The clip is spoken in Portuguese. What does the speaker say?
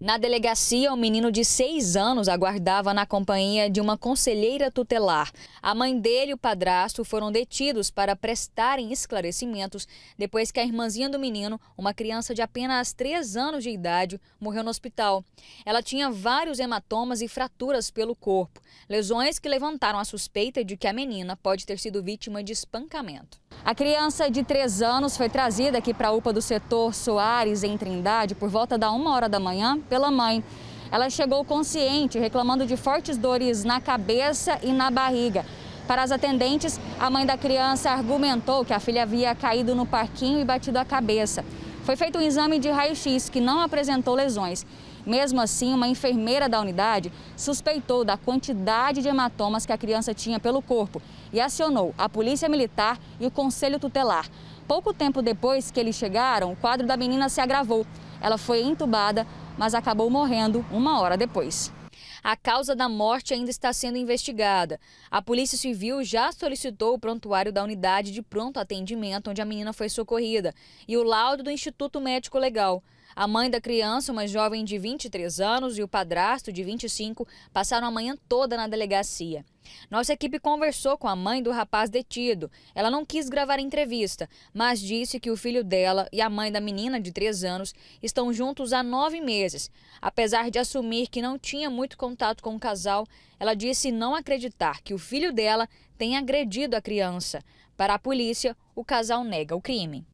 Na delegacia, o um menino de seis anos aguardava na companhia de uma conselheira tutelar. A mãe dele e o padrasto foram detidos para prestarem esclarecimentos depois que a irmãzinha do menino, uma criança de apenas três anos de idade, morreu no hospital. Ela tinha vários hematomas e fraturas pelo corpo, lesões que levantaram a suspeita de que a menina pode ter sido vítima de espancamento. A criança de 3 anos foi trazida aqui para a UPA do setor Soares, em Trindade, por volta da 1 hora da manhã, pela mãe. Ela chegou consciente, reclamando de fortes dores na cabeça e na barriga. Para as atendentes, a mãe da criança argumentou que a filha havia caído no parquinho e batido a cabeça. Foi feito um exame de raio-x que não apresentou lesões. Mesmo assim, uma enfermeira da unidade suspeitou da quantidade de hematomas que a criança tinha pelo corpo e acionou a Polícia Militar e o Conselho Tutelar. Pouco tempo depois que eles chegaram, o quadro da menina se agravou. Ela foi entubada, mas acabou morrendo uma hora depois. A causa da morte ainda está sendo investigada. A Polícia Civil já solicitou o prontuário da unidade de pronto atendimento onde a menina foi socorrida e o laudo do Instituto Médico Legal. A mãe da criança, uma jovem de 23 anos, e o padrasto, de 25, passaram a manhã toda na delegacia. Nossa equipe conversou com a mãe do rapaz detido. Ela não quis gravar a entrevista, mas disse que o filho dela e a mãe da menina de 3 anos estão juntos há nove meses. Apesar de assumir que não tinha muito contato, contato com o casal, ela disse não acreditar que o filho dela tenha agredido a criança. Para a polícia, o casal nega o crime.